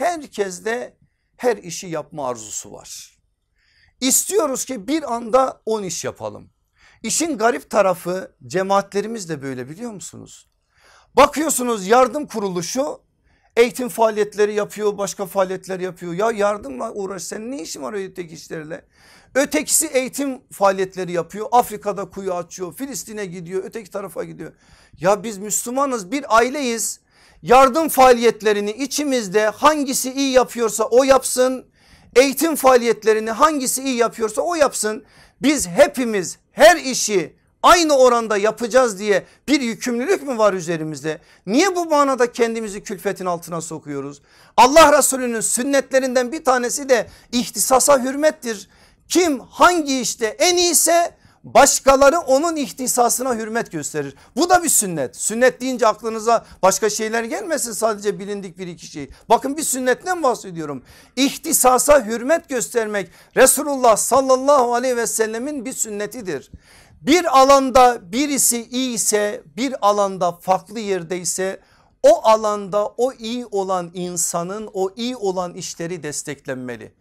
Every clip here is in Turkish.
herkeste her işi yapma arzusu var. İstiyoruz ki bir anda 10 iş yapalım. İşin garip tarafı cemaatlerimiz de böyle biliyor musunuz? Bakıyorsunuz yardım kuruluşu eğitim faaliyetleri yapıyor başka faaliyetler yapıyor. Ya yardımla uğraş sen ne işin var öteki işlerle? Ötekisi eğitim faaliyetleri yapıyor. Afrika'da kuyu açıyor. Filistin'e gidiyor öteki tarafa gidiyor. Ya biz Müslümanız bir aileyiz yardım faaliyetlerini içimizde hangisi iyi yapıyorsa o yapsın. Eğitim faaliyetlerini hangisi iyi yapıyorsa o yapsın. Biz hepimiz her işi aynı oranda yapacağız diye bir yükümlülük mü var üzerimizde? Niye bu manada kendimizi külfetin altına sokuyoruz? Allah Resulü'nün sünnetlerinden bir tanesi de ihtisasa hürmettir. Kim hangi işte en iyiyse başkaları onun ihtisasına hürmet gösterir. Bu da bir sünnet. Sünnet deyince aklınıza başka şeyler gelmesin sadece bilindik bir iki şey. Bakın bir sünnetten bahsediyorum. İhtisasa hürmet göstermek Resulullah sallallahu aleyhi ve sellemin bir sünnetidir. Bir alanda birisi iyi ise, bir alanda farklı yerdeyse o alanda o iyi olan insanın o iyi olan işleri desteklenmeli.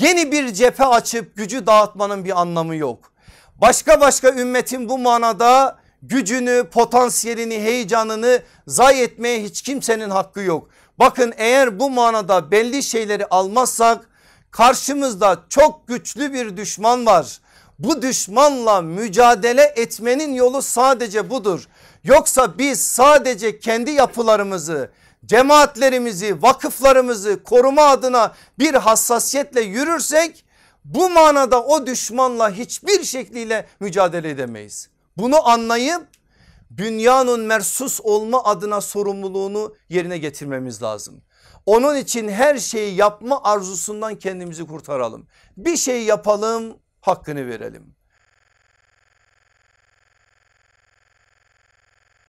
Yeni bir cephe açıp gücü dağıtmanın bir anlamı yok Başka başka ümmetin bu manada gücünü, potansiyelini, heyecanını zayi etmeye hiç kimsenin hakkı yok. Bakın eğer bu manada belli şeyleri almazsak karşımızda çok güçlü bir düşman var. Bu düşmanla mücadele etmenin yolu sadece budur. Yoksa biz sadece kendi yapılarımızı, cemaatlerimizi, vakıflarımızı koruma adına bir hassasiyetle yürürsek bu manada o düşmanla hiçbir şekliyle mücadele edemeyiz. Bunu anlayıp dünyanın mersus olma adına sorumluluğunu yerine getirmemiz lazım. Onun için her şeyi yapma arzusundan kendimizi kurtaralım. Bir şey yapalım hakkını verelim.